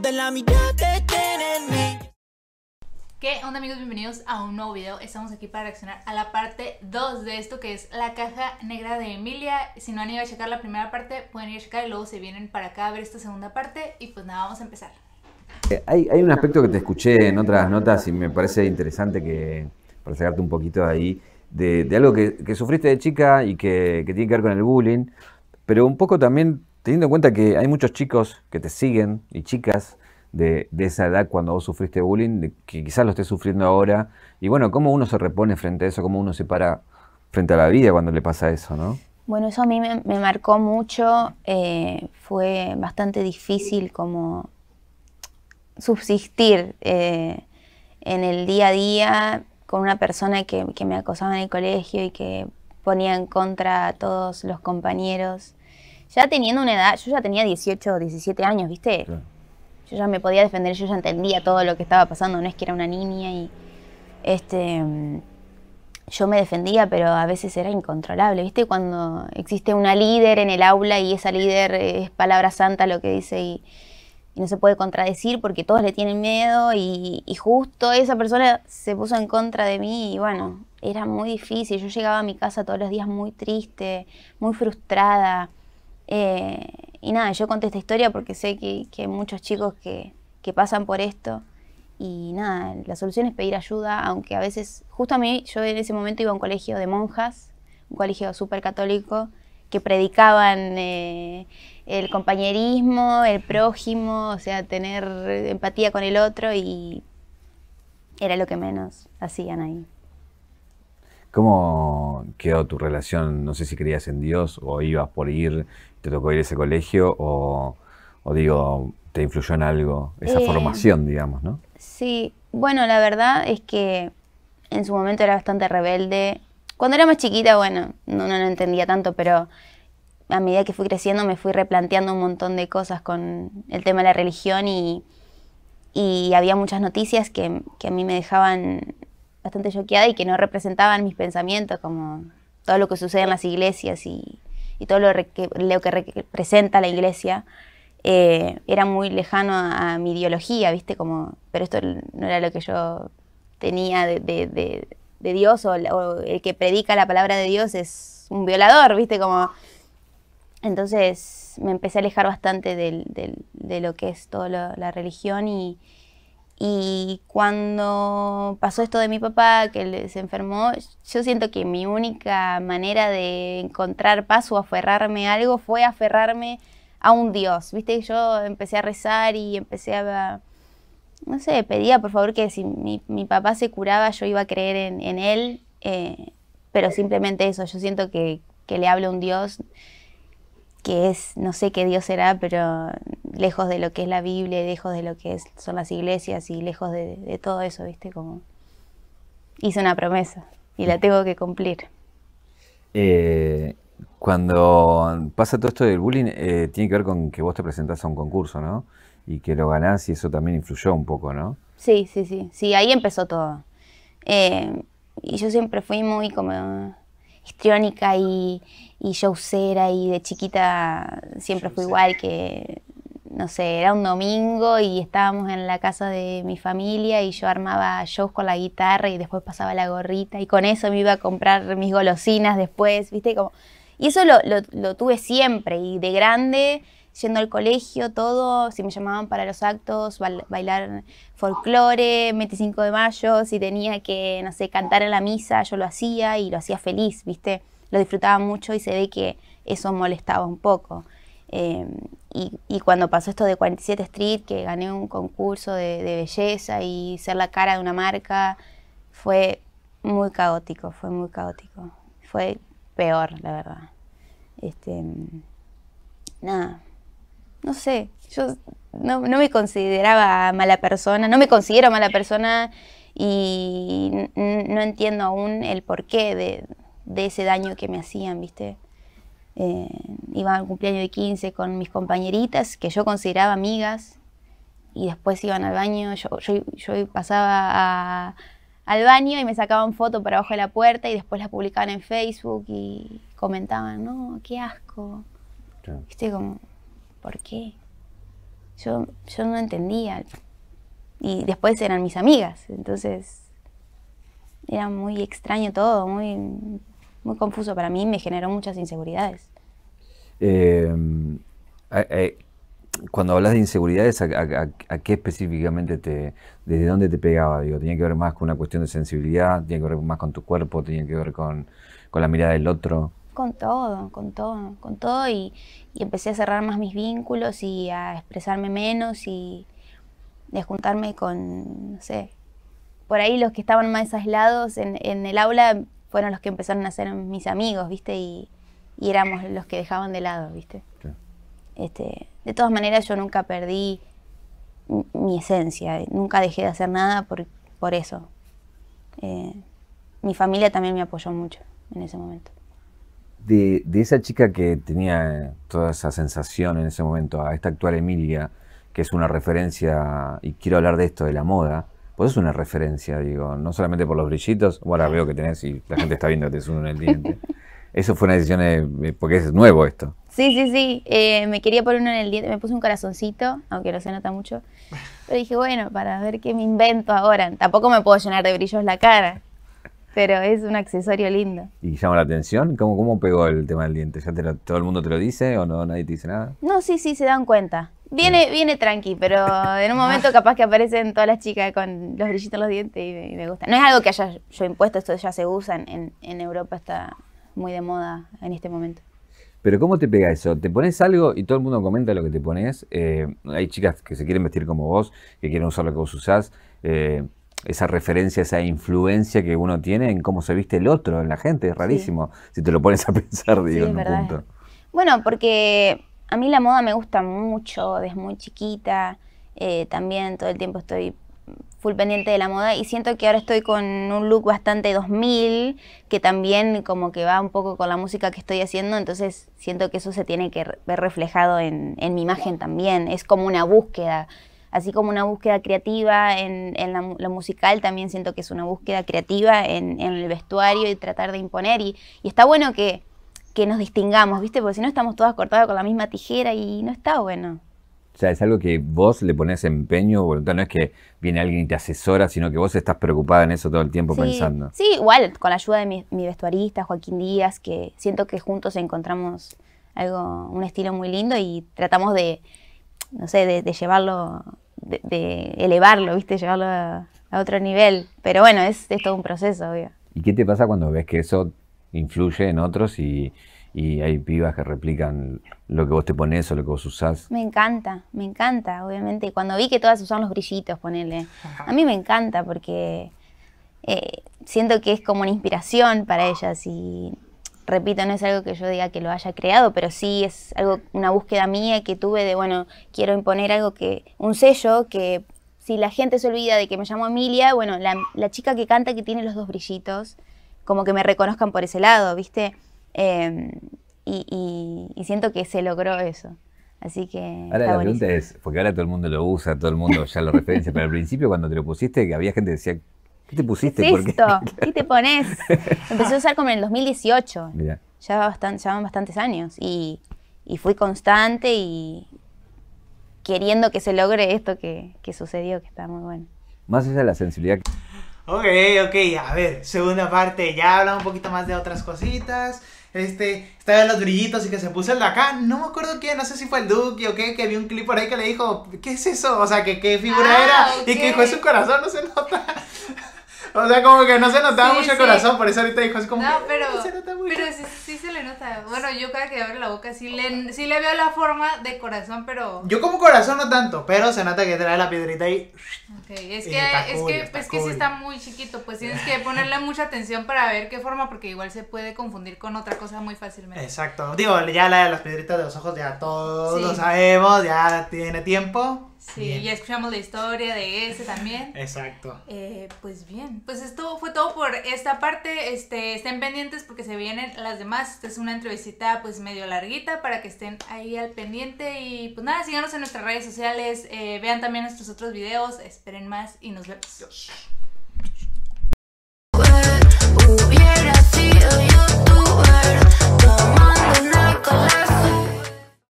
de la mitad que tienen ¿Qué onda amigos? Bienvenidos a un nuevo video. Estamos aquí para reaccionar a la parte 2 de esto que es la caja negra de Emilia. Si no han ido a checar la primera parte, pueden ir a checar y luego se vienen para acá a ver esta segunda parte. Y pues nada, vamos a empezar. Eh, hay, hay un aspecto que te escuché en otras notas y me parece interesante que, para sacarte un poquito ahí, de, de algo que, sufriste de chica y que, que tiene que ver con el bullying, pero un poco también teniendo en cuenta que hay muchos chicos que te siguen y chicas de, esa edad cuando vos sufriste bullying, que quizás lo estés sufriendo ahora. Y bueno, ¿cómo uno se repone frente a eso? ¿Cómo uno se para frente a la vida cuando le pasa eso, no? Bueno, eso a mí me, marcó mucho. Eh, fue bastante difícil como subsistir eh, en el día a día con una persona que me acosaba en el colegio y que ponía en contra a todos los compañeros ya teniendo una edad, yo ya tenía 18 o 17 años, ¿viste? Yo ya me podía defender, yo ya entendía todo lo que estaba pasando, no es que era una niña y este mm, yo me defendía, pero a veces era incontrolable, ¿viste? Cuando existe una líder en el aula y esa líder es palabra santa lo que dice y, no se puede contradecir porque todos le tienen miedo y, justo esa persona se puso en contra de mí y bueno, era muy difícil. Yo llegaba a mi casa todos los días muy triste, muy frustrada. Eh, y nada, yo conté esta historia porque sé que, hay muchos chicos que, pasan por esto. Y nada, la solución es pedir ayuda, aunque a veces, justo a mí, yo en ese momento iba a un colegio de monjas, un colegio súper católico, que predicaban eh, el compañerismo, el prójimo, o sea, tener empatía con el otro y era lo que menos hacían ahí. ¿Cómo quedó tu relación? No sé si creías en Dios o ibas por ir, te tocó ir a ese colegio o, digo, te influyó en algo esa eh, formación, digamos, ¿no? Sí, bueno, la verdad es que en su momento era bastante rebelde. Cuando era más chiquita, bueno, no, no lo entendía tanto, pero a medida que fui creciendo me fui replanteando un montón de cosas con el tema de la religión y, había muchas noticias que a mí me dejaban bastante choqueada y que no representaban mis pensamientos, como todo lo que sucede en las iglesias y, todo lo que, representa la iglesia. Eh, era muy lejano a, mi ideología, ¿viste? Como, pero esto no era lo que yo tenía de, Dios, o, el que predica la palabra de Dios es un violador, ¿viste? Como. Entonces me empecé a alejar bastante de lo que es toda la religión y, y cuando pasó esto de mi papá, que se enfermó, yo siento que mi única manera de encontrar paz o aferrarme a algo fue aferrarme a un Dios. Viste, yo empecé a rezar y empecé a, no sé, pedía por favor que si mi, mi papá se curaba, yo iba a creer en, en él, eh, pero simplemente eso, yo siento que, que le hablo a un Dios que es, no sé qué Dios será, pero lejos de lo que es la Biblia, lejos de lo que son las iglesias y lejos de, todo eso, ¿viste? Como hice una promesa y la tengo que cumplir. Eh, cuando pasa todo esto del bullying, eh, tiene que ver con que vos te presentás a un concurso, ¿no? Y que lo ganás y eso también influyó un poco, ¿no? Sí, sí, sí. Sí, ahí empezó todo. Eh, y yo siempre fui muy como histriónica y, y showcera y de chiquita siempre fui igual que no sé, era un domingo y estábamos en la casa de mi familia y yo armaba shows con la guitarra y después pasaba la gorrita y con eso me iba a comprar mis golosinas después, ¿viste? Como, y eso lo, tuve siempre y de grande, yendo al colegio, todo, si me llamaban para los actos, bailar folclore, 25 de mayo, si tenía que, no sé, cantar en la misa, yo lo hacía y lo hacía feliz, ¿viste? Lo disfrutaba mucho y se ve que eso molestaba un poco. Em, y, cuando pasó esto de 47 Street, que gané un concurso de, belleza y ser la cara de una marca, fue muy caótico, fue muy caótico. Fue peor, la verdad. Este, em, nada, no sé, yo no, me consideraba mala persona, no me considero mala persona y no entiendo aún el porqué de ese daño que me hacían, ¿viste? Eh, iban al cumpleaños de 15 con mis compañeritas, que yo consideraba amigas, y después iban al baño, yo, yo, pasaba al baño y me sacaban fotos para abajo de la puerta y después las publicaban en Facebook y comentaban, no, qué asco. como, ¿por qué? Yo, yo no entendía. Y después eran mis amigas, entonces era muy extraño todo, muy muy confuso para mí, me generó muchas inseguridades. Eh, cuando hablas de inseguridades, ¿a, qué específicamente te, desde dónde te pegaba? Digo, tenía que ver más con una cuestión de sensibilidad, tenía que ver más con tu cuerpo, tenía que ver con, la mirada del otro. Con todo, con todo, con todo y, empecé a cerrar más mis vínculos y a expresarme menos y, de juntarme con, no sé, por ahí los que estaban más aislados en, en el aula fueron los que empezaron a ser mis amigos, ¿viste? Y, y éramos los que dejaban de lado, ¿viste? Este, de todas maneras, yo nunca perdí mi esencia, eh, nunca dejé de hacer nada por, por eso. Eh, mi familia también me apoyó mucho en ese momento. De, de, esa chica que tenía toda esa sensación en ese momento a esta actual Emilia, que es una referencia, y quiero hablar de esto, de la moda, es una referencia, digo, no solamente por los brillitos, Bueno, veo que tenés y la gente está viendo que es uno en el diente. Eso fue una decisión, porque es nuevo esto. Sí, sí, sí. Eh, me quería poner uno en el diente, me puse un corazoncito, aunque no se nota mucho. Pero dije, bueno, para ver qué me invento ahora. Tampoco me puedo llenar de brillos la cara, pero es un accesorio lindo. ¿Y llama la atención? ¿Cómo, cómo pegó el tema del diente? ¿Ya todo el mundo te lo dice o no nadie te dice nada? No, sí, sí, se dan cuenta. Viene, viene tranqui, pero en un momento ah. capaz que aparecen todas las chicas con los brillitos en los dientes y me, gusta. No es algo que haya yo impuesto, esto ya se usa en, Europa, está muy de moda en este momento. Pero ¿cómo te pega eso? ¿Te pones algo y todo el mundo comenta lo que te pones? Eh, hay chicas que se quieren vestir como vos, que quieren usar lo que vos usás. Eh, esa referencia, esa influencia que uno tiene en cómo se viste el otro, en la gente, es rarísimo. Si te lo pones a pensar, digo, en un punto. Bueno, porque a mí la moda me gusta mucho desde muy chiquita. Eh, también todo el tiempo estoy full pendiente de la moda y siento que ahora estoy con un look bastante 2000 que también como que va un poco con la música que estoy haciendo, entonces siento que eso se tiene que ver reflejado en, mi imagen también, es como una búsqueda, así como una búsqueda creativa en, la, lo musical, también siento que es una búsqueda creativa en, el vestuario y tratar de imponer y está bueno que que nos distingamos, ¿viste? Porque si no estamos todas cortadas con la misma tijera y no está bueno. O sea, es algo que vos le pones empeño, voluntad, no es que viene alguien y te asesora, sino que vos estás preocupada en eso todo el tiempo pensando. Sí, igual, con la ayuda de mi, vestuarista, Joaquín Díaz, que siento que juntos encontramos algo, un estilo muy lindo y tratamos de, no sé, de, llevarlo, de, elevarlo, ¿viste? Llevarlo a, otro nivel. Pero bueno, es todo un proceso, obvio. ¿Y qué te pasa cuando ves que eso influye en otros y, hay pibas que replican lo que vos te pones o lo que vos usás. Me encanta, me encanta, obviamente. cuando vi que todas usan los brillitos, ponele. A mí me encanta porque eh, siento que es como una inspiración para ellas y repito, no es algo que yo diga que lo haya creado, pero sí es algo, una búsqueda mía que tuve de, bueno, quiero imponer algo que, un sello que si la gente se olvida de que me llamo Emilia, bueno, la, la chica que canta que tiene los dos brillitos, como que me reconozcan por ese lado, ¿viste? Em, y, siento que se logró eso. Así que. Ahora la pregunta es: porque ahora todo el mundo lo usa, todo el mundo ya lo referencia, pero al principio cuando te lo pusiste, que había gente que decía: ¿Qué te pusiste? ¿Qué, es ¿Por qué? es qué te pones? Empecé a usar como en el 2018. Ya, van bastantes años. Y, fui constante y queriendo que se logre esto que sucedió, que está muy bueno. Más allá de la sensibilidad. Ok, ok, a ver, segunda parte, ya hablamos un poquito más de otras cositas. Este, estaba los brillitos y que se puso el de acá. No me acuerdo quién, no sé si fue el Duque o qué, que vi un clip por ahí que le dijo, ¿qué es eso? O sea, que qué figura ah, era. Y que dijo, es corazón, no se nota. O sea, como que no se notaba mucho el corazón, por eso ahorita dijo así como. No, que, No se nota mucho. Pero sí, se le nota. Bueno, yo cada que abre la boca sí le, sí le veo la forma de corazón, pero. Yo como corazón no tanto, pero se nota que trae la piedrita ahí. Ok, es que, es que, pues que sí está muy chiquito, pues tienes que ponerle mucha atención para ver qué forma, porque igual se puede confundir con otra cosa muy fácilmente. Exacto. Digo, ya la de las piedritas de los ojos ya todos lo sabemos, ya tiene tiempo. Sí, ya escuchamos la historia de ese también. Exacto. Eh, pues bien, pues esto fue todo por esta parte. Este, estén pendientes porque se vienen las demás. Esta es una entrevista pues medio larguita para que estén ahí al pendiente. Y pues nada, síganos en nuestras redes sociales, eh, vean también nuestros otros videos, esperen más y nos vemos.